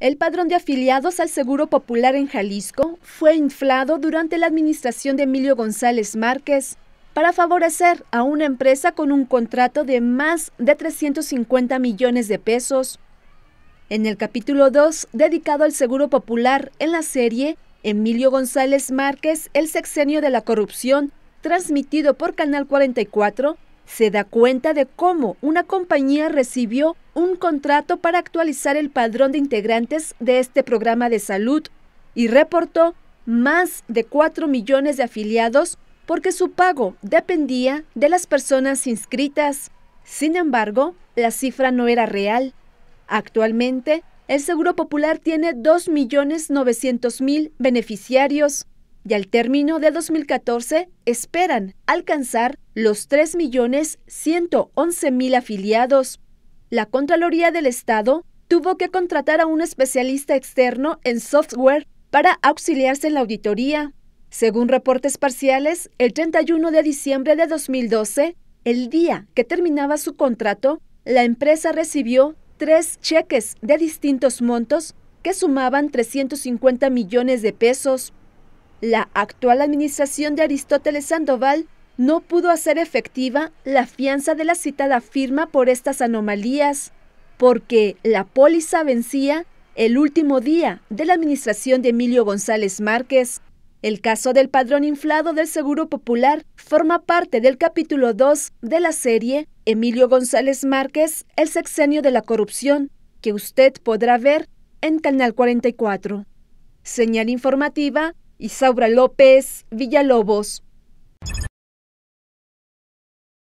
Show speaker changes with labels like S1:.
S1: El padrón de afiliados al Seguro Popular en Jalisco fue inflado durante la administración de Emilio González Márquez para favorecer a una empresa con un contrato de más de 350 millones de pesos. En el capítulo 2, dedicado al Seguro Popular, en la serie Emilio González Márquez, El Sexenio de la Corrupción, transmitido por Canal 44, se da cuenta de cómo una compañía recibió un contrato para actualizar el padrón de integrantes de este programa de salud y reportó más de 4 millones de afiliados porque su pago dependía de las personas inscritas. Sin embargo, la cifra no era real. Actualmente, el Seguro Popular tiene 2.900.000 beneficiarios y al término de 2014 esperan alcanzar los 3.111.000 afiliados. La Contraloría del Estado tuvo que contratar a un especialista externo en software para auxiliarse en la auditoría. Según reportes parciales, el 31 de diciembre de 2012, el día que terminaba su contrato, la empresa recibió tres cheques de distintos montos que sumaban 350 millones de pesos la actual administración de Aristóteles Sandoval no pudo hacer efectiva la fianza de la citada firma por estas anomalías, porque la póliza vencía el último día de la administración de Emilio González Márquez. El caso del padrón inflado del Seguro Popular forma parte del capítulo 2 de la serie Emilio González Márquez, El sexenio de la corrupción, que usted podrá ver en Canal 44. Señal informativa Isaura López, Villalobos.